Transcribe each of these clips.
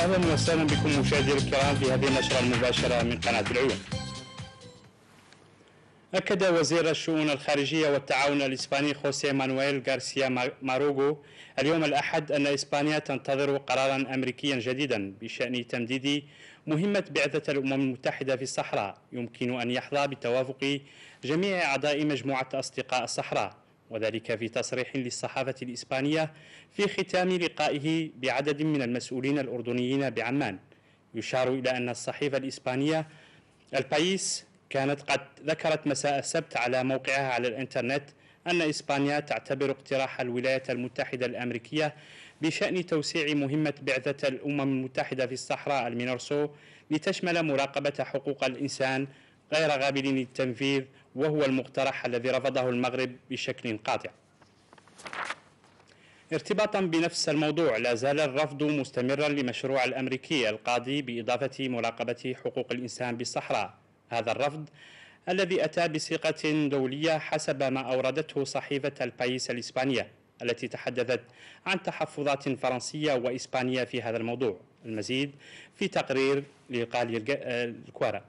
اهلا وسهلا بكم مشاهدينا الكرام في هذه النشره المباشره من قناه العيون. أكد وزير الشؤون الخارجية والتعاون الإسباني خوسيه مانويل غارسيا ماروغو اليوم الأحد أن إسبانيا تنتظر قرارا أمريكيا جديدا بشأن تمديد مهمة بعثة الأمم المتحدة في الصحراء يمكن أن يحظى بتوافق جميع أعضاء مجموعة أصدقاء الصحراء وذلك في تصريح للصحافة الإسبانية في ختام لقائه بعدد من المسؤولين الأردنيين بعمان يشار إلى أن الصحيفة الإسبانية البايس كانت قد ذكرت مساء السبت على موقعها على الإنترنت أن إسبانيا تعتبر اقتراح الولايات المتحدة الأمريكية بشأن توسيع مهمة بعثة الأمم المتحدة في الصحراء المينورسو لتشمل مراقبة حقوق الإنسان غير قابلين للتنفيذ وهو المقترح الذي رفضه المغرب بشكل قاطع ارتباطا بنفس الموضوع لا زال الرفض مستمرا لمشروع الأمريكي القاضي بإضافة مراقبة حقوق الإنسان بالصحراء هذا الرفض الذي أتى بصيغة دولية حسب ما أوردته صحيفة البايس الإسبانية التي تحدثت عن تحفظات فرنسية وإسبانية في هذا الموضوع المزيد في تقرير لقالي آه، الكوارا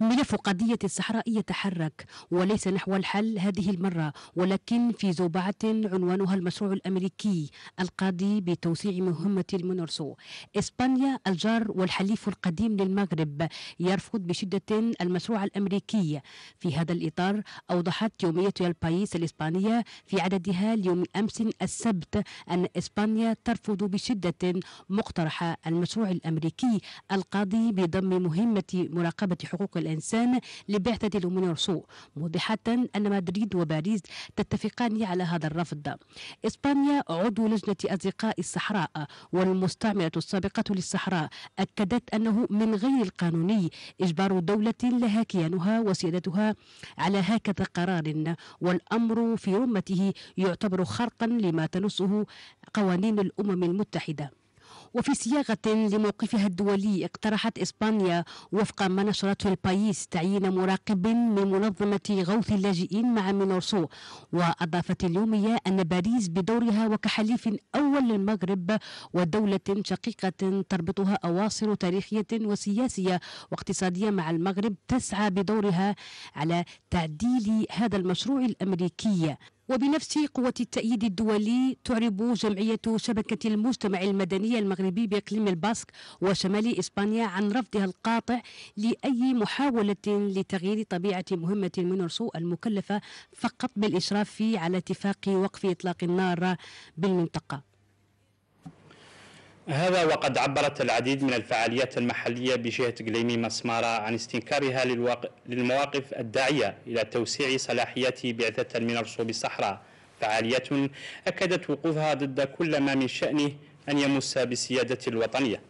ملف قضية الصحراء يتحرك وليس نحو الحل هذه المرة ولكن في زوبعة عنوانها المشروع الأمريكي القاضي بتوسيع مهمة المونورسو إسبانيا الجار والحليف القديم للمغرب يرفض بشدة المشروع الأمريكي في هذا الإطار أوضحت يومية البايس الإسبانية في عددها اليوم أمس السبت أن إسبانيا ترفض بشدة مقترح المشروع الأمريكي القاضي بضم مهمة مراقبة حقوق الإنسان لبعثة لومينورسو موضحة أن مدريد وباريس تتفقان على هذا الرفض إسبانيا عضو لجنة أصدقاء الصحراء والمستعمرة السابقة للصحراء أكدت أنه من غير القانوني إجبار دولة لها كيانها وسيادتها على هكذا قرار والأمر في رمته يعتبر خرقا لما تنصه قوانين الأمم المتحدة وفي صياغة لموقفها الدولي اقترحت إسبانيا وفق ما نشرته البايس تعيين مراقب من منظمة غوث اللاجئين مع مينورسو وأضافت اليومية أن باريس بدورها وكحليف أول للمغرب ودولة شقيقة تربطها أواصر تاريخية وسياسية واقتصادية مع المغرب تسعى بدورها على تعديل هذا المشروع الأمريكي وبنفس قوة التأييد الدولي تعرب جمعية شبكة المجتمع المدني المغربي بإقليم الباسك وشمال إسبانيا عن رفضها القاطع لأي محاولة لتغيير طبيعة مهمة مينورسو المكلفة فقط بالإشراف على اتفاق وقف إطلاق النار بالمنطقة هذا وقد عبرت العديد من الفعاليات المحلية بجهة قليمي مسمارة عن استنكارها للواق... للمواقف الداعية إلى توسيع صلاحيات بعثة من رسوب الصحراء فعالية أكدت وقوفها ضد كل ما من شأنه أن يمس بالسيادة الوطنية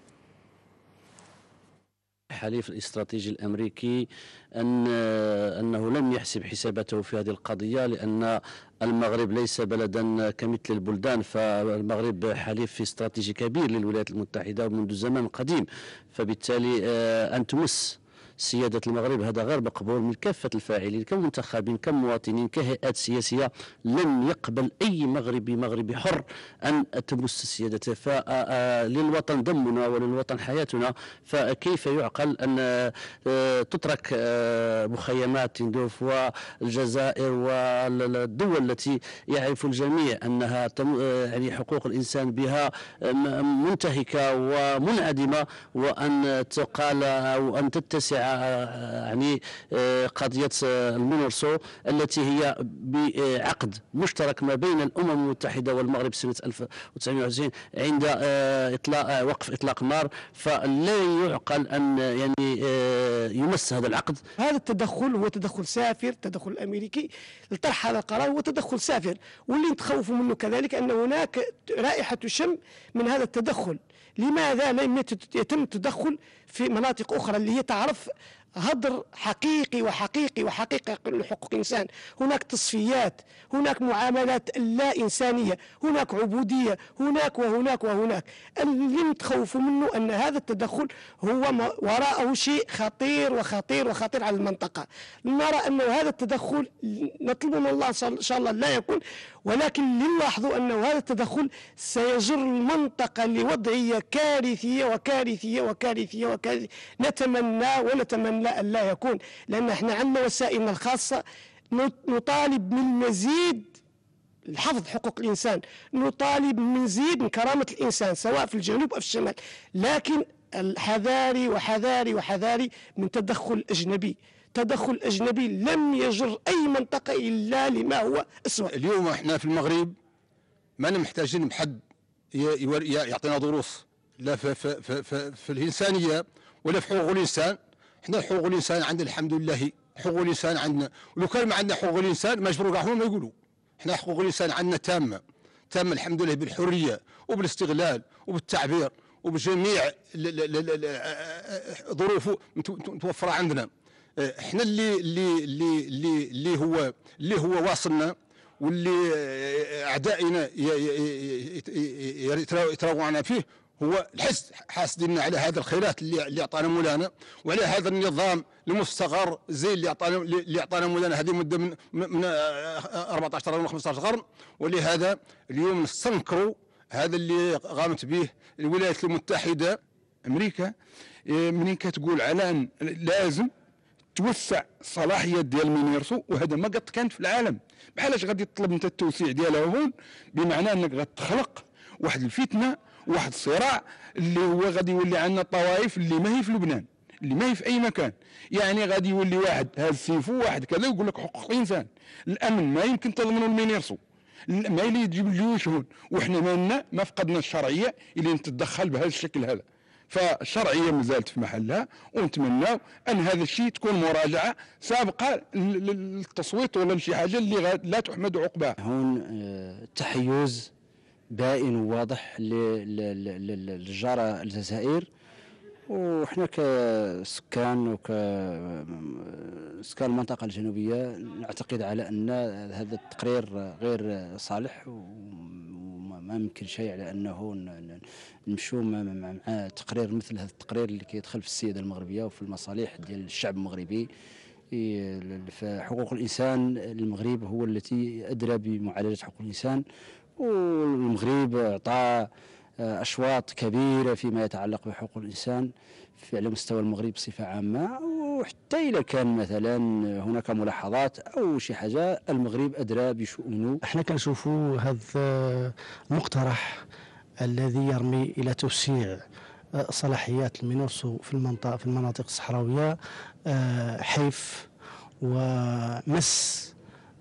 الحليف الاستراتيجي الامريكي ان انه لم يحسب حساباته في هذه القضيه لان المغرب ليس بلدا كمثل البلدان فالمغرب حليف في استراتيجي كبير للولايات المتحدة منذ زمن قديم فبالتالي آه، أن تمس سيادة المغرب هذا غير مقبول من كافة الفاعلين كمنتخبين كمواطنين كهيئات سياسية لم يقبل أي مغربي مغربي حر أن تمس سيادته فللوطن آه، آه، دمنا وللوطن حياتنا فكيف يعقل أن آه، تترك مخيمات تندوف والجزائر والدول التي يعرف الجميع أنها يعني حقوق الإنسان بها منتهكة ومنعدمة وأن تقال أو أن تتسع يعني آه، قضيه آه، المونورسو التي هي بعقد مشترك ما بين الامم المتحده والمغرب سنه 1990 عند آه، اطلاق وقف اطلاق النار فلا يعقل ان يعني يمس هذا العقد هذا التدخل هو تدخل سافر تدخل الامريكي لطرح هذا القرار هو تدخل سافر واللي نتخوف منه كذلك ان هناك رائحه تشم من هذا التدخل لماذا لم يتم التدخل في مناطق أخرى اللي هي تعرف هدر حقيقي وحقيقي وحقيقي لحقوق الإنسان هناك تصفيات هناك معاملات لا إنسانية هناك عبودية هناك وهناك وهناك اللي نتخوفوا منه أن هذا التدخل هو وراءه شيء خطير وخطير وخطير على المنطقة نرى أن هذا التدخل نطلب من الله إن شاء الله لا يكون ولكن لنلاحظوا أن هذا التدخل سيجر المنطقة لوضعية كارثية وكارثية وكارثية وكارثية نتمنى ونتمنى لا, أن لا يكون لأن احنا عندنا وسائلنا الخاصة نطالب من مزيد الحفظ حقوق الإنسان نطالب من مزيد من كرامة الإنسان سواء في الجنوب أو في الشمال لكن حذاري وحذاري وحذاري من تدخل أجنبي تدخل أجنبي لم يجر أي منطقة إلا لما هو اسوء اليوم احنا في المغرب ما محتاجين بحد يعطينا دروس لا في, في, في, في الإنسانية ولا في حقوق الإنسان حنا حقوق الانسان عندنا الحمد لله حقوق الانسان عندنا ولو كان ما عندنا حقوق الانسان ما جبروا كاع ما يقولوا حنا حقوق الانسان عندنا تامه تامه الحمد لله بالحريه وبالاستغلال وبالتعبير وبجميع الظروف متوفره عندنا احنا اللي اللي اللي اللي اللي هو اللي هو واصلنا واللي اعدائنا يتراوعنا فيه هو الحس حاسدين على هذا الخيرات اللي اللي اعطانا مولانا وعلى هذا النظام المستقر زي اللي اعطانا اللي اعطانا مولانا هذه مده من من 14 قرن و 15 قرن ولهذا اليوم نستنكروا هذا اللي قامت به الولايات المتحده امريكا إيه، منين كتقول على ان لازم توسع الصلاحيات ديال من يرسو وهذا ما قد كانت في العالم بحالاش غادي تطلب انت التوسيع ديالها هون بمعنى انك غتخلق واحد الفتنه واحد الصراع اللي هو غادي يولي عندنا الطوائف اللي ما هي في لبنان اللي ما هي في اي مكان يعني غادي يولي واحد هاز سيفو واحد كذا يقول لك حقوق الانسان الامن ما يمكن تضمنه المينيرسو يرسو ما اللي تجيب الجيوش هون وحنا مالنا ما فقدنا الشرعيه اللي نتدخل بهذا الشكل هذا فالشرعيه مازالت في محلها ونتمنى ان هذا الشيء تكون مراجعه سابقه للتصويت ولا شي حاجه اللي لا تحمد عقباها هون التحيز آه، بائن وواضح للجارة الجزائر وحنا كسكان وكسكان المنطقة الجنوبية نعتقد على أن هذا التقرير غير صالح وما يمكنش على أنه نمشوا مع تقرير مثل هذا التقرير اللي كيدخل في السيادة المغربية وفي المصالح ديال الشعب المغربي فحقوق الإنسان المغرب هو التي أدرى بمعالجة حقوق الإنسان والمغرب أعطى آه، أشواط كبيرة فيما يتعلق بحقوق الإنسان على مستوى المغرب بصفة عامة وحتى إذا كان مثلا هناك ملاحظات أو شي حاجة المغرب أدرى بشؤونه احنا كنشوفوا هذا المقترح الذي يرمي إلى توسيع آه، صلاحيات المينوسو في المنطقة في المناطق الصحراوية آه، حيف ومس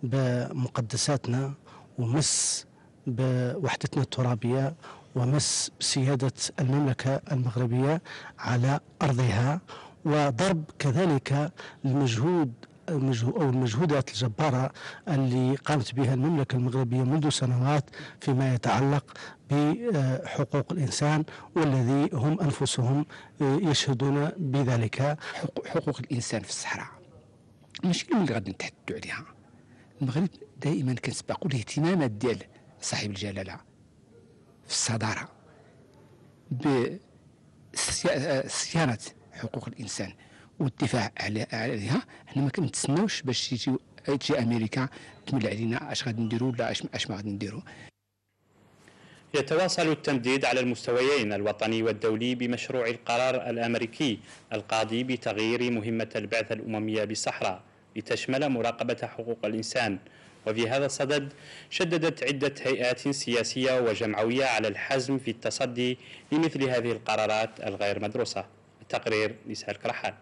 بمقدساتنا ومس بوحدتنا الترابية ومس سيادة المملكة المغربية على أرضها وضرب كذلك المجهود أو المجهودات الجبارة اللي قامت بها المملكة المغربية منذ سنوات فيما يتعلق بحقوق الإنسان والذي هم أنفسهم آه، يشهدون بذلك حقوق الإنسان في الصحراء مش اللي غادي نتحدث عليها المغرب دائما كنسبقوا الاهتمامات ديال صاحب الجلاله في الصداره بصيانه حقوق الانسان والدفاع عليها حنا ما كنتسناوش باش تجي امريكا تملى علينا اش غادي نديروا ولا اش ما غادي نديروا يتواصل التمديد على المستويين الوطني والدولي بمشروع القرار الامريكي القاضي بتغيير مهمه البعثه الامميه بالصحراء لتشمل مراقبه حقوق الانسان وفي هذا الصدد شددت عدة هيئات سياسية وجمعوية على الحزم في التصدي لمثل هذه القرارات الغير مدروسة التقرير نساء الكرحان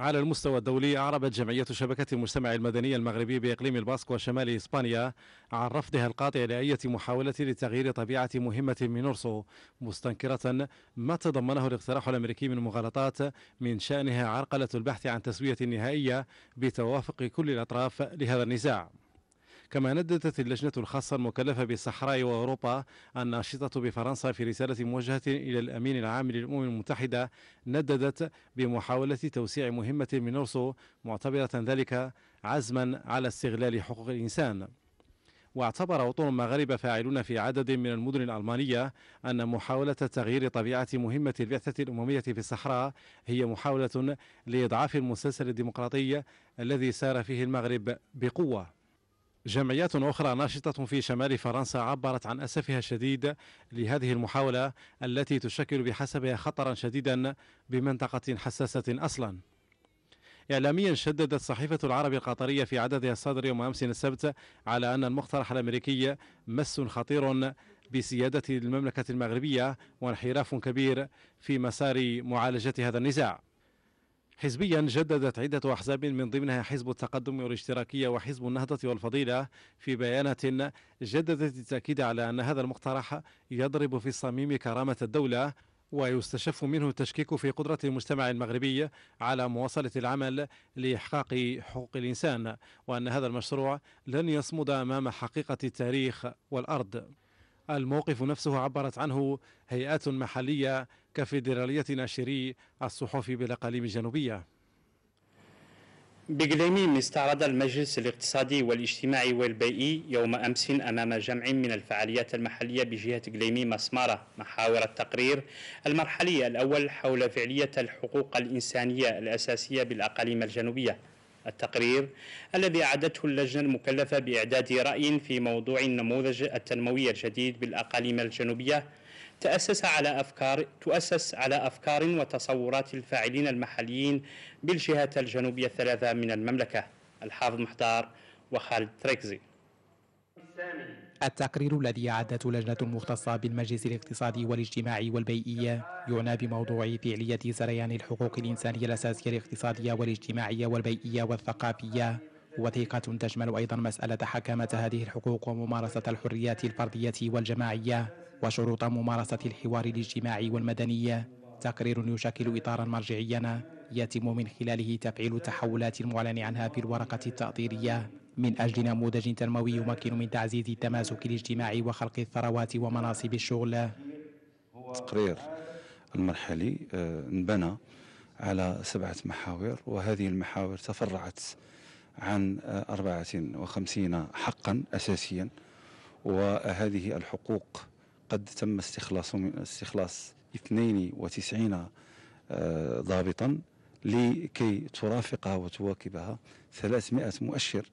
على المستوى الدولي أعربت جمعية شبكة المجتمع المدني المغربي بإقليم الباسك وشمال إسبانيا عن رفضها القاطع لأي محاولة لتغيير طبيعة مهمة مينورسو مستنكرة ما تضمنه الاقتراح الأمريكي من مغالطات من شأنها عرقلة البحث عن تسوية نهائية بتوافق كل الأطراف لهذا النزاع كما نددت اللجنة الخاصة المكلفة بالصحراء وأوروبا الناشطة بفرنسا في رسالة موجهة إلى الأمين العام للأمم المتحدة نددت بمحاولة توسيع مهمة مينورسو معتبرة ذلك عزما على استغلال حقوق الإنسان واعتبر وطن المغاربة فاعلون في عدد من المدن الألمانية أن محاولة تغيير طبيعة مهمة البعثة الأممية في الصحراء هي محاولة لإضعاف المسلسل الديمقراطي الذي سار فيه المغرب بقوة جمعيات أخرى ناشطة في شمال فرنسا عبرت عن أسفها الشديد لهذه المحاولة التي تشكل بحسبها خطرا شديدا بمنطقة حساسة أصلا إعلاميا شددت صحيفة العرب القطرية في عددها الصادر يوم أمس السبت على أن المقترح الأمريكي مس خطير بسيادة المملكة المغربية وانحراف كبير في مسار معالجة هذا النزاع حزبيا جددت عدة أحزاب من ضمنها حزب التقدم والاشتراكية وحزب النهضة والفضيلة في بيانات جددت التأكيد على أن هذا المقترح يضرب في الصميم كرامة الدولة ويستشف منه التشكيك في قدرة المجتمع المغربي على مواصلة العمل لإحقاق حقوق الإنسان وأن هذا المشروع لن يصمد أمام حقيقة التاريخ والأرض الموقف نفسه عبرت عنه هيئات محلية كفيدرالية ناشري الصحف بالأقاليم الجنوبية بجليميم استعرض المجلس الاقتصادي والاجتماعي والبيئي يوم أمس أمام جمع من الفعاليات المحلية بجهة جليميم مسمارة محاور التقرير المرحلي الأول حول فعلية الحقوق الإنسانية الأساسية بالأقاليم الجنوبية التقرير الذي أعدته اللجنة المكلفة بإعداد رأي في موضوع النموذج التنموي الجديد بالأقاليم الجنوبية تأسس على أفكار تؤسس على أفكار وتصورات الفاعلين المحليين بالجهات الجنوبية الثلاثة من المملكة الحافظ محتار وخالد تريكزي. التقرير الذي أعدته لجنة مختصة بالمجلس الاقتصادي والاجتماعي والبيئي يعنى بموضوع فعلية سريان الحقوق الإنسانية الأساسية الاقتصادية والاجتماعية والبيئية والثقافية وثيقة تشمل أيضا مسألة حكامة هذه الحقوق وممارسة الحريات الفردية والجماعية وشروط ممارسة الحوار الاجتماعي والمدني تقرير يشكل إطارا مرجعيا يتم من خلاله تفعيل التحولات المعلن عنها في الورقة التأطيرية من أجل نموذج تنموي يمكن من تعزيز التماسك الاجتماعي وخلق الثروات ومناصب الشغل التقرير المرحلي آه، انبنى على سبعة محاور وهذه المحاور تفرعت عن 54 حقا أساسيا وهذه الحقوق قد تم استخلاص من استخلاص 92 آه، ضابطا لكي ترافقها وتواكبها 300 مؤشر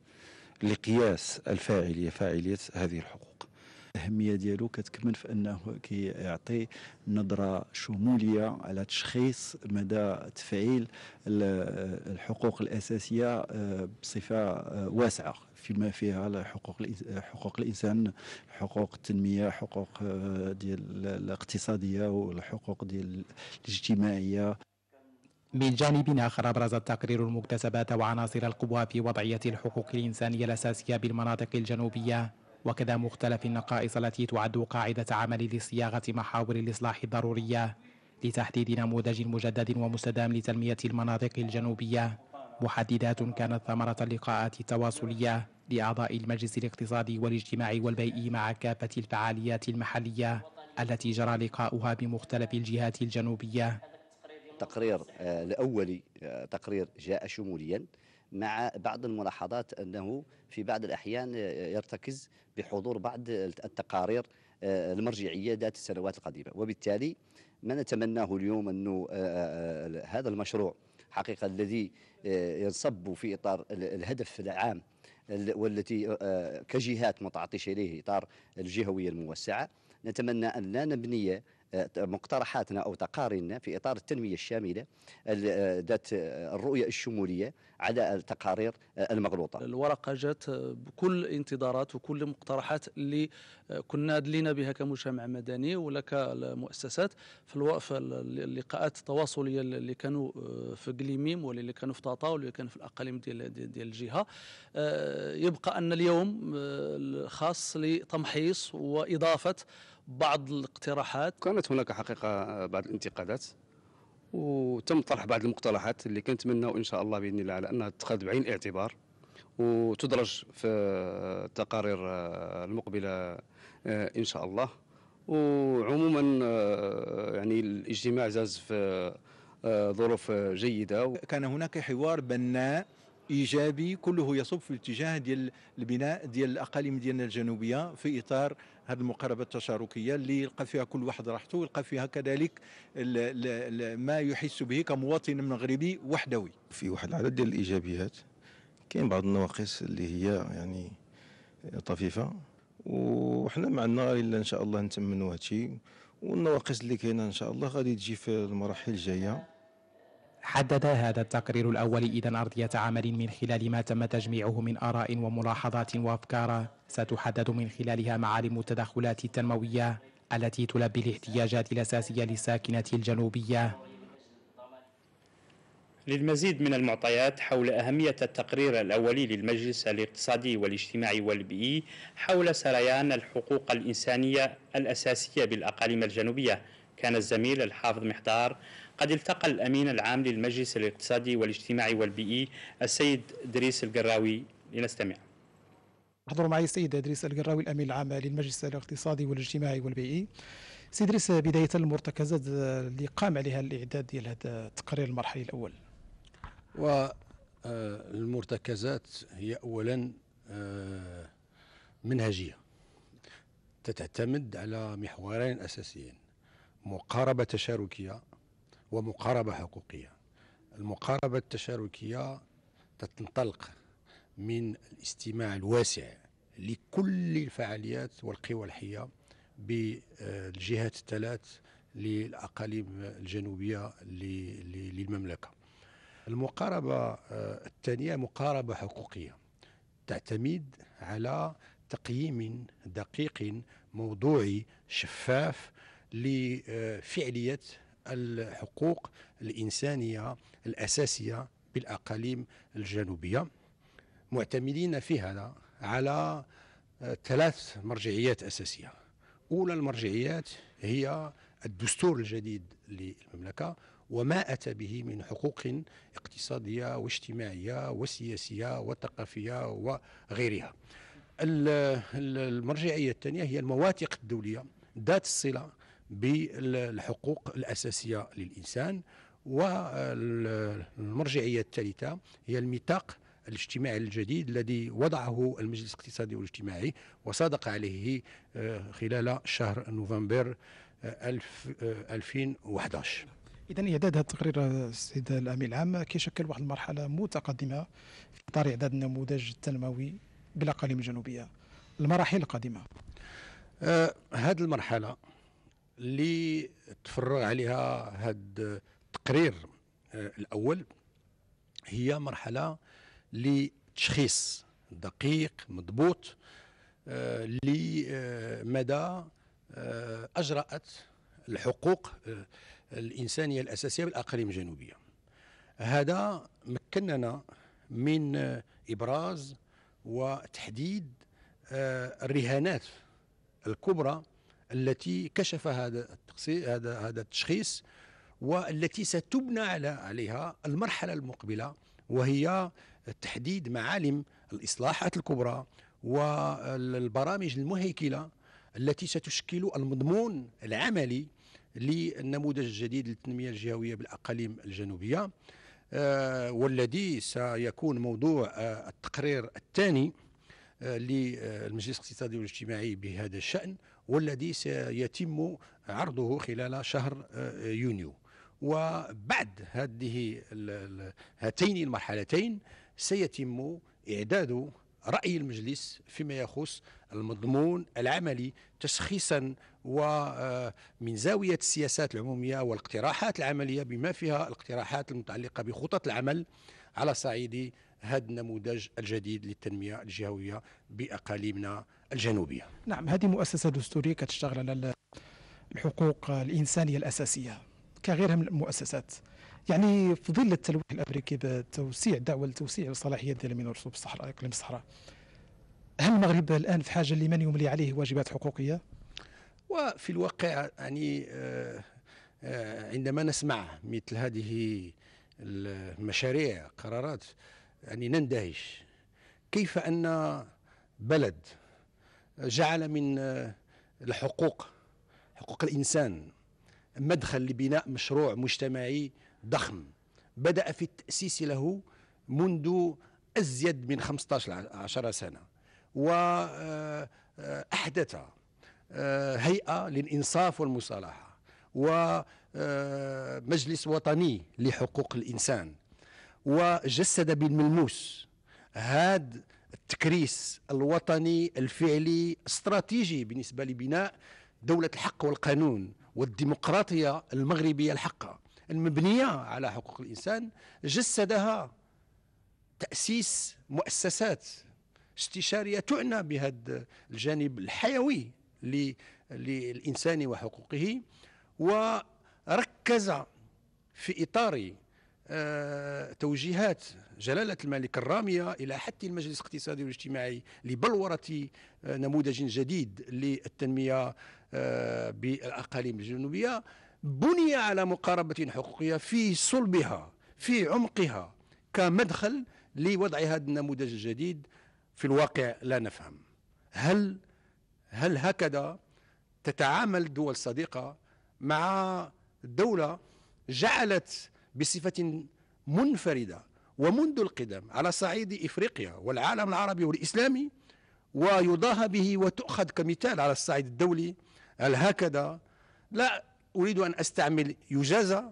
لقياس الفاعلية فاعلية هذه الحقوق الأهمية ديالو كتكمن في أنه كيعطي نظرة شمولية على تشخيص مدى تفعيل الحقوق الأساسية آه، بصفة آه، واسعة فيما فيها حقوق حقوق الانسان حقوق التنميه حقوق آه، ديال الاقتصاديه والحقوق ديال الاجتماعيه من جانب آخر أبرز التقرير المكتسبات وعناصر القوى في وضعية الحقوق الإنسانية الأساسية بالمناطق الجنوبية وكذا مختلف النقائص التي تعد قاعدة عمل لصياغة محاور الإصلاح الضرورية لتحديد نموذج مجدد ومستدام لتنمية المناطق الجنوبية محددات كانت ثمرة اللقاءات التواصلية لأعضاء المجلس الاقتصادي والاجتماعي والبيئي مع كافة الفعاليات المحلية التي جرى لقاؤها بمختلف الجهات الجنوبية تقرير الأولي آه، آه، تقرير جاء شموليا مع بعض الملاحظات أنه في بعض الأحيان آه، يرتكز بحضور بعض التقارير المرجعية ذات السنوات القديمة وبالتالي ما نتمناه اليوم أنه هذا المشروع حقيقة الذي ينصب في إطار الهدف العام والتي كجهات متعطشه إليه إطار الجهوية الموسعة نتمنى أن لا نبني مقترحاتنا أو تقاريرنا في إطار التنمية الشاملة ذات الرؤية الشمولية على التقارير المغلوطة الورقة جات بكل انتظارات وكل مقترحات اللي كنا دلينا بها كمجتمع مدني ولا كمؤسسات في اللقاءات التواصلية اللي كانوا في قليميم واللي كانوا في طاطا واللي كانوا في الأقاليم ديال ديال الجهة آه، يبقى أن اليوم آه، خاص لتمحيص وإضافة بعض الاقتراحات كانت هناك حقيقه آه، بعض الانتقادات وتم طرح بعض المقترحات اللي كنتمناو ان شاء الله باذن الله على انها تتخذ بعين الاعتبار وتدرج في التقارير آه، المقبله آه، ان شاء الله وعموما يعني الاجتماع زاز في ظروف جيده كان هناك حوار بناء ايجابي كله يصب في الاتجاه ديال البناء ديال الاقاليم ديالنا الجنوبيه في اطار هذه المقاربه التشاركيه اللي يلقى فيها كل واحد راحته ويلقى فيها كذلك ما يحس به كمواطن مغربي وحدوي في واحد العدد ديال الايجابيات كاين بعض النواقص اللي هي يعني طفيفه وحنا ما عندنا الا ان شاء الله نتمنوا هادشي والنواقص اللي كاينه ان شاء الله غادي تجي في المراحل الجايه حدد هذا التقرير الأول إذا أرضية عمل من خلال ما تم تجميعه من آراء وملاحظات وأفكار ستحدد من خلالها معالم التدخلات التنموية التي تلبي الاحتياجات الأساسية للساكنة الجنوبية للمزيد من المعطيات حول أهمية التقرير الأولي للمجلس الاقتصادي والاجتماعي والبيئي حول سريان الحقوق الإنسانية الأساسية بالأقاليم الجنوبية كان الزميل الحافظ محتار قد التقى الأمين العام للمجلس الاقتصادي والاجتماعي والبيئي السيد دريس القراوي لنستمع أحضر معي السيد ادريس القراوي الامين العام للمجلس الاقتصادي والاجتماعي والبيئي سي ادريس بدايه المرتكزات اللي قام عليها الاعداد ديال هذا التقرير المرحلي الاول والمرتكزات آه، هي اولا آه، منهجيه تتعتمد على محورين اساسيين مقاربه تشاركيه ومقاربة حقوقية المقاربة التشاركية تنطلق من الاستماع الواسع لكل الفعاليات والقوى الحية بالجهات الثلاث للأقاليم الجنوبية للمملكة المقاربة آه، الثانية مقاربة حقوقية تعتمد على تقييم دقيق موضوعي شفاف لفعلية الحقوق الإنسانية الأساسية بالأقاليم الجنوبية معتمدين في هذا على ثلاث مرجعيات أساسية أولى المرجعيات هي الدستور الجديد للمملكة وما أتى به من حقوق اقتصادية واجتماعية وسياسية وثقافية وغيرها المرجعية الثانية هي المواثيق الدولية ذات الصلة بالحقوق الأساسية للإنسان والمرجعية الثالثة هي الميثاق الاجتماعي الجديد الذي وضعه المجلس الاقتصادي والاجتماعي وصادق عليه آه، خلال شهر نوفمبر 2011 آه، آه، اذا اعداد هذا التقرير السيد الامين العام كيشكل واحد المرحله متقدمه في اطار اعداد النموذج التنموي بالاقاليم الجنوبيه المراحل القادمه آه هذه المرحله اللي تفرغ عليها هذا التقرير آه، الاول هي مرحله لتشخيص دقيق مضبوط آه، لمدى آه، اجرات الحقوق الانسانيه الاساسيه بالاقاليم الجنوبيه هذا مكننا من ابراز وتحديد الرهانات الكبرى التي كشف هذا التقصير هذا هذا التشخيص والتي ستبنى على عليها المرحله المقبله وهي تحديد معالم الاصلاحات الكبرى والبرامج المهيكله التي ستشكل المضمون العملي للنموذج الجديد للتنميه الجهويه بالاقاليم الجنوبيه آه، والذي سيكون موضوع آه، التقرير الثاني آه، للمجلس الاقتصادي والاجتماعي بهذا الشان والذي سيتم عرضه خلال شهر آه، يونيو وبعد هذه هاتين المرحلتين سيتم إعداد رأي المجلس فيما يخص المضمون العملي تشخيصا ومن آه، زاوية السياسات العمومية والاقتراحات العملية بما فيها الاقتراحات المتعلقة بخطط العمل على صعيد هذا النموذج الجديد للتنمية الجهوية بأقاليمنا الجنوبية نعم هذه مؤسسة دستورية كتشتغل على الحقوق الإنسانية الأساسية كغيرها من المؤسسات يعني في ظل التلويح الامريكي بتوسيع دعوه لتوسيع الصلاحيه ديال مينورسو بالصحراء اقليم الصحراء هل المغرب الان في حاجه لمن يملي عليه واجبات حقوقيه؟ وفي الواقع يعني آه، آه، عندما نسمع مثل هذه المشاريع قرارات يعني نندهش كيف أن بلد جعل من الحقوق حقوق الإنسان مدخل لبناء مشروع مجتمعي ضخم بدأ في التأسيس له منذ أزيد من 15 عشر سنة وأحدث آه، آه، هيئة للإنصاف والمصالحة ومجلس آه، وطني لحقوق الإنسان وجسد بالملموس هذا التكريس الوطني الفعلي استراتيجي بالنسبه لبناء دوله الحق والقانون والديمقراطيه المغربيه الحقه المبنيه على حقوق الانسان جسدها تاسيس مؤسسات استشاريه تعنى بهذا الجانب الحيوي للانسان وحقوقه وركز في اطار توجيهات جلالة الملك الرامية إلى حتى المجلس الاقتصادي والاجتماعي لبلورة آه، نموذج جديد للتنمية آه، بالأقاليم الجنوبية بني على مقاربة حقوقية في صلبها في عمقها كمدخل لوضع هذا النموذج الجديد في الواقع لا نفهم هل هل هكذا تتعامل الدول الصديقة مع دولة جعلت بصفة منفردة ومنذ القدم على صعيد إفريقيا والعالم العربي والإسلامي ويضاهى به وتؤخذ كمثال على الصعيد الدولي هكذا لا أريد أن أستعمل يجازى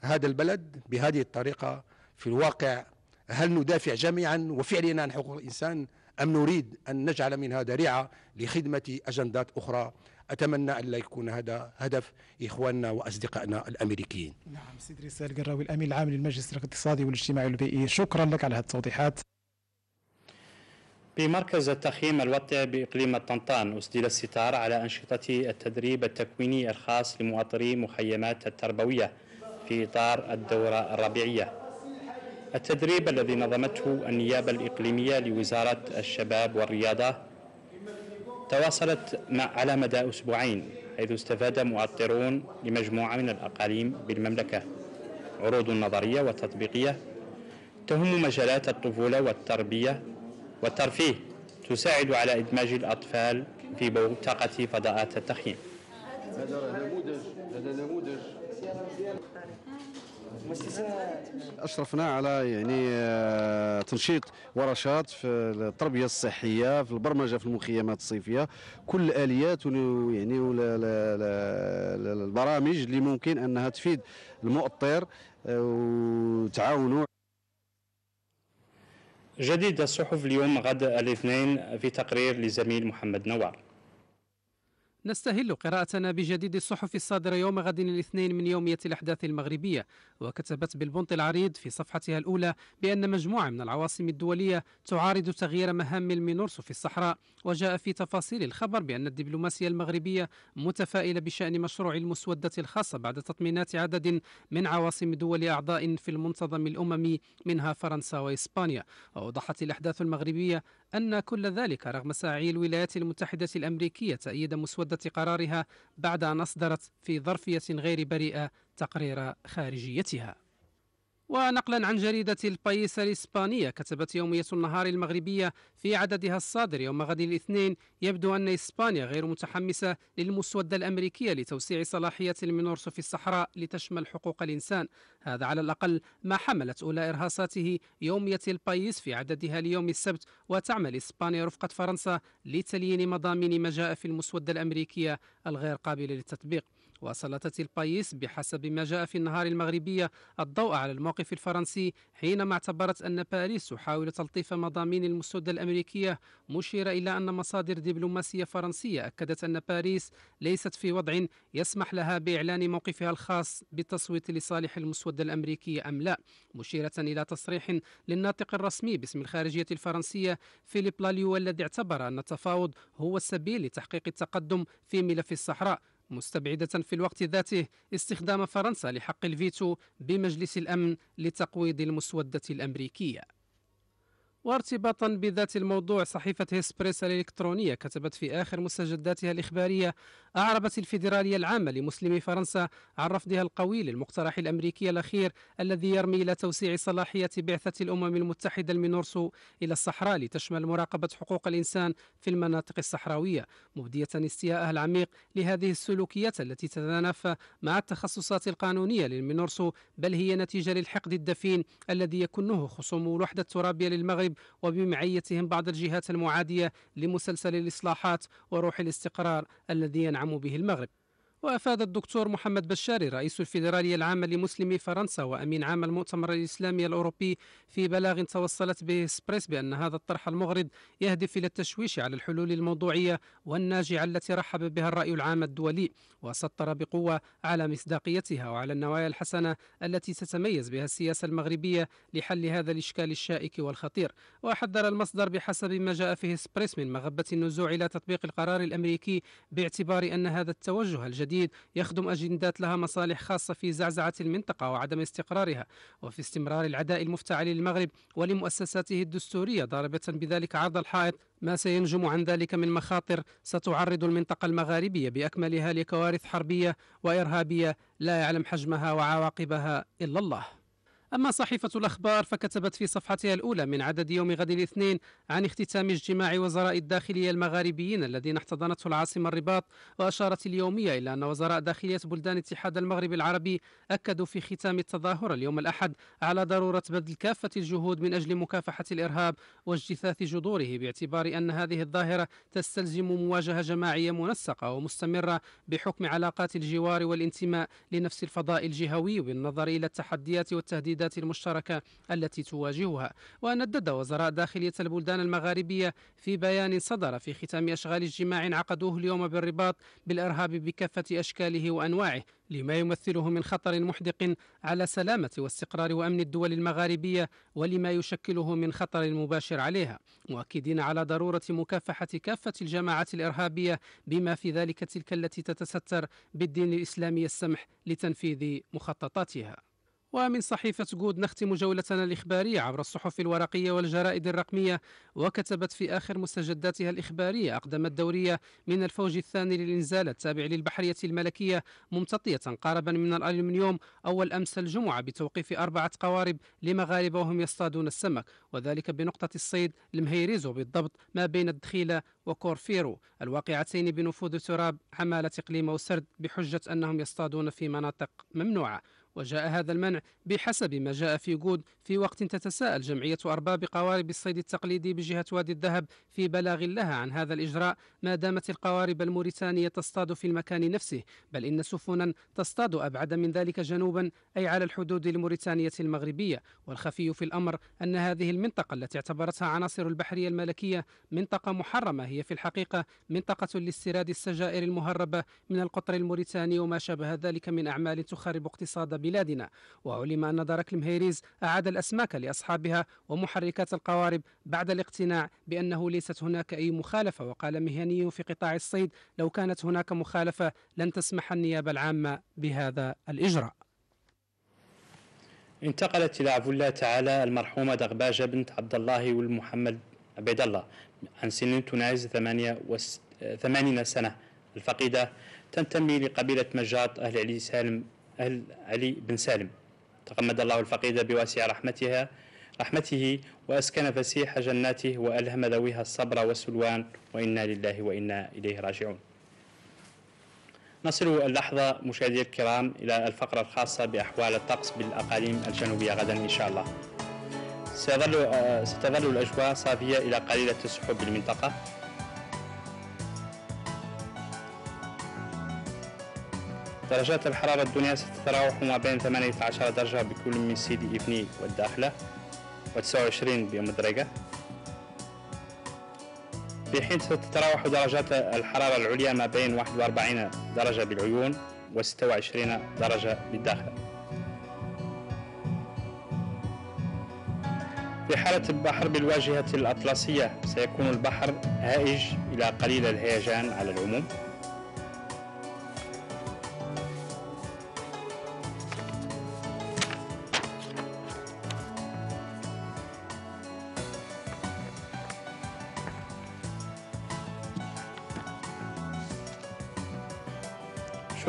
هذا البلد بهذه الطريقة في الواقع هل ندافع جميعا وفعليا عن حقوق الإنسان أم نريد أن نجعل من هذا ريعة لخدمة أجندات أخرى أتمنى أن لا يكون هذا هدف إخواننا وأصدقائنا الأمريكيين نعم سيد رسال القراوي الأمين العام للمجلس الاقتصادي والاجتماعي البيئي شكرا لك على هذه التوضيحات بمركز التخييم الواقع بإقليم الطنطان أسدل الستار على أنشطة التدريب التكويني الخاص لمواطني مخيمات التربوية في إطار الدورة الربيعية التدريب الذي نظمته النيابة الإقليمية لوزارة الشباب والرياضة تواصلت مع على مدى أسبوعين حيث استفاد مؤطرون لمجموعة من الأقاليم بالمملكة عروض نظرية وتطبيقية تهم مجالات الطفولة والتربية والترفيه تساعد على إدماج الأطفال في بوتقة فضاءات التخييم هذا نموذج هذا نموذج اشرفنا على يعني آه، تنشيط ورشات في التربيه الصحيه في البرمجه في المخيمات الصيفيه كل الاليات يعني البرامج اللي ممكن انها تفيد المؤطر آه، وتعاونوا جديد الصحف اليوم غد الاثنين في تقرير لزميل محمد نوار نستهل قراءتنا بجديد الصحف الصادرة يوم غد الاثنين من يومية الأحداث المغربية وكتبت بالبنط العريض في صفحتها الأولى بأن مجموعة من العواصم الدولية تعارض تغيير مهام المينورسو في الصحراء وجاء في تفاصيل الخبر بأن الدبلوماسية المغربية متفائلة بشأن مشروع المسودة الخاصة بعد تطمينات عدد من عواصم دول أعضاء في المنتظم الأممي منها فرنسا وإسبانيا وأوضحت الأحداث المغربية أن كل ذلك رغم سعي الولايات المتحدة الأمريكية تأييد مسودة قرارها بعد أن أصدرت في ظرفية غير بريئة تقرير خارجيتها ونقلا عن جريدة البايس الإسبانية كتبت يومية النهار المغربية في عددها الصادر يوم غد الاثنين يبدو أن إسبانيا غير متحمسة للمسودة الأمريكية لتوسيع صلاحية المينورسو في الصحراء لتشمل حقوق الإنسان هذا على الأقل ما حملت أولى إرهاصاته يومية البايس في عددها ليوم السبت وتعمل إسبانيا رفقة فرنسا لتليين مضامين ما جاء في المسودة الأمريكية الغير قابلة للتطبيق وسلطت البايس بحسب ما جاء في النهار المغربية الضوء على الموقف الفرنسي حينما اعتبرت أن باريس تحاول تلطيف مضامين المسودة الأمريكية مشير إلى أن مصادر دبلوماسية فرنسية أكدت أن باريس ليست في وضع يسمح لها بإعلان موقفها الخاص بالتصويت لصالح المسودة الأمريكية أم لا مشيرة إلى تصريح للناطق الرسمي باسم الخارجية الفرنسية فيليب لاليو الذي اعتبر أن التفاوض هو السبيل لتحقيق التقدم في ملف الصحراء مستبعدة في الوقت ذاته استخدام فرنسا لحق الفيتو بمجلس الأمن لتقويض المسودة الأمريكية وارتباطا بذات الموضوع صحيفة هيسبريس الإلكترونية كتبت في آخر مستجداتها الإخبارية أعربت الفيدرالية العامة لمسلمي فرنسا عن رفضها القوي للمقترح الأمريكي الأخير الذي يرمي إلى توسيع صلاحية بعثة الأمم المتحدة المينورسو إلى الصحراء لتشمل مراقبة حقوق الإنسان في المناطق الصحراوية مبدية استياءها العميق لهذه السلوكيات التي تتنافى مع التخصصات القانونية للمينورسو بل هي نتيجة للحقد الدفين الذي يكنه خصوم الوحدة الترابية للمغرب الشعب وبمعيتهم بعض الجهات المعادية لمسلسل الإصلاحات وروح الاستقرار الذي ينعم به المغرب وأفاد الدكتور محمد بشاري رئيس الفيدرالية العامة لمسلمي فرنسا وأمين عام المؤتمر الإسلامي الأوروبي في بلاغ توصلت به سبريس بأن هذا الطرح المغرض يهدف إلى التشويش على الحلول الموضوعية والناجعة التي رحب بها الرأي العام الدولي وسطر بقوة على مصداقيتها وعلى النوايا الحسنة التي تتميز بها السياسة المغربية لحل هذا الإشكال الشائك والخطير وحذر المصدر بحسب ما جاء فيه سبريس من مغبة النزوع إلى تطبيق القرار الأمريكي باعتبار أن هذا التوجه الجديد الجديد يخدم أجندات لها مصالح خاصة في زعزعة المنطقة وعدم استقرارها وفي استمرار العداء المفتعل للمغرب ولمؤسساته الدستورية ضاربة بذلك عرض الحائط ما سينجم عن ذلك من مخاطر ستعرض المنطقة المغاربية بأكملها لكوارث حربية وإرهابية لا يعلم حجمها وعواقبها إلا الله أما صحيفة الأخبار فكتبت في صفحتها الأولى من عدد يوم غد الاثنين عن اختتام اجتماع وزراء الداخلية المغاربيين الذين احتضنته العاصمة الرباط وأشارت اليومية إلى أن وزراء داخلية بلدان اتحاد المغرب العربي أكدوا في ختام التظاهرة اليوم الأحد على ضرورة بذل كافة الجهود من أجل مكافحة الإرهاب واجتثاث جذوره باعتبار أن هذه الظاهرة تستلزم مواجهة جماعية منسقة ومستمرة بحكم علاقات الجوار والانتماء لنفس الفضاء الجهوي بالنظر إلى التحديات والتهديدات التحديات المشتركة التي تواجهها وندد وزراء داخلية البلدان المغاربية في بيان صدر في ختام أشغال اجتماع عقدوه اليوم بالرباط بالإرهاب بكافة أشكاله وأنواعه لما يمثله من خطر محدق على سلامة واستقرار وأمن الدول المغاربية ولما يشكله من خطر مباشر عليها مؤكدين على ضرورة مكافحة كافة الجماعات الإرهابية بما في ذلك تلك التي تتستر بالدين الإسلامي السمح لتنفيذ مخططاتها ومن صحيفة جود نختم جولتنا الإخبارية عبر الصحف الورقية والجرائد الرقمية وكتبت في آخر مستجداتها الإخبارية أقدمت دورية من الفوج الثاني للإنزال التابع للبحرية الملكية ممتطية قاربا من الألمنيوم أول أمس الجمعة بتوقيف أربعة قوارب لمغاربة وهم يصطادون السمك وذلك بنقطة الصيد المهيريزو بالضبط ما بين الدخيلة وكورفيرو الواقعتين بنفوذ تراب حمالة إقليم وسرد بحجة أنهم يصطادون في مناطق ممنوعة وجاء هذا المنع بحسب ما جاء في جود في وقت تتساءل جمعية أرباب قوارب الصيد التقليدي بجهة وادي الذهب في بلاغ لها عن هذا الإجراء ما دامت القوارب الموريتانية تصطاد في المكان نفسه بل إن سفنا تصطاد أبعد من ذلك جنوبا أي على الحدود الموريتانية المغربية والخفي في الأمر أن هذه المنطقة التي اعتبرتها عناصر البحرية الملكية منطقة محرمة هي في الحقيقة منطقة لاستيراد السجائر المهربة من القطر الموريتاني وما شابه ذلك من أعمال تخرب اقتصاد بلادنا وعلم أن دارك المهيريز أعاد الأسماك لأصحابها ومحركات القوارب بعد الاقتناع بأنه ليست هناك أي مخالفة وقال مهني في قطاع الصيد لو كانت هناك مخالفة لن تسمح النيابة العامة بهذا الإجراء انتقلت إلى عفو الله تعالى المرحومة دغباجة بنت عبد الله والمحمد عبيد الله عن سن تناهز ثمانين سنة الفقيدة تنتمي لقبيلة مجاط أهل علي سالم أهل علي بن سالم تغمد الله الفقيد بواسع رحمتها رحمته وأسكن فسيح جناته وألهم ذويها الصبر والسلوان وإنا لله وإنا إليه راجعون نصل اللحظة مشاهدي الكرام إلى الفقرة الخاصة بأحوال الطقس بالأقاليم الجنوبية غدا إن شاء الله سيظل ستظل الأجواء صافية إلى قليلة السحب بالمنطقة درجات الحرارة الدنيا ستتراوح ما بين 18 درجة بكل من سيدي إبني والداخلة و29 بمدرقة في حين ستتراوح درجات الحرارة العليا ما بين 41 درجة بالعيون و26 درجة بالداخلة في حالة البحر بالواجهة الأطلسية سيكون البحر هائج إلى قليل الهيجان على العموم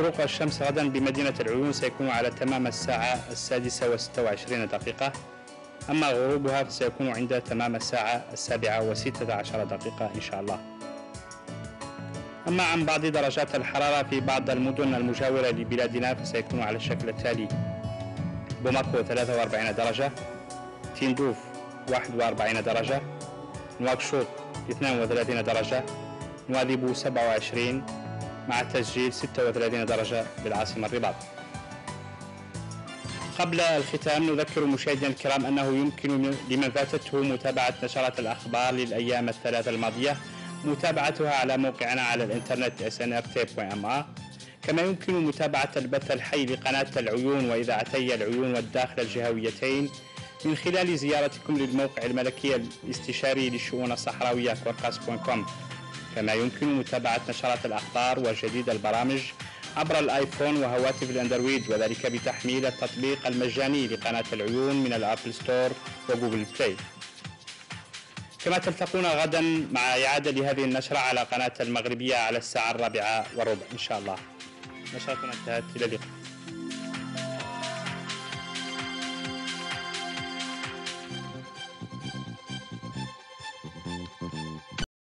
شروق الشمس غدا بمدينة العيون سيكون على تمام الساعة السادسة وستة وعشرين دقيقة أما غروبها فسيكون عند تمام الساعة السابعة وستة عشر دقيقة إن شاء الله أما عن بعض درجات الحرارة في بعض المدن المجاورة لبلادنا فسيكون على الشكل التالي بوماكو 43 درجة تيندوف 41 درجة نواكشوط 32 درجة نواديبو 27 مع تسجيل 36 درجة بالعاصمة الرباط قبل الختام نذكر مشاهدينا الكرام أنه يمكن لمن فاتته متابعة نشرات الأخبار للأيام الثلاثة الماضية متابعتها على موقعنا على الإنترنت snrt.ma كما يمكن متابعة البث الحي لقناة العيون وإذاعتي العيون والداخل الجهويتين من خلال زيارتكم للموقع الملكي الاستشاري للشؤون الصحراوية كوركاس.com كما يمكن متابعة نشرات الأخبار وجديد البرامج عبر الآيفون وهواتف الأندرويد وذلك بتحميل التطبيق المجاني لقناة العيون من الأبل ستور وجوجل بلاي كما تلتقون غدا مع إعادة لهذه النشرة على قناة المغربية على الساعة الرابعة والربع إن شاء الله نشرتنا انتهت إلى اللقاء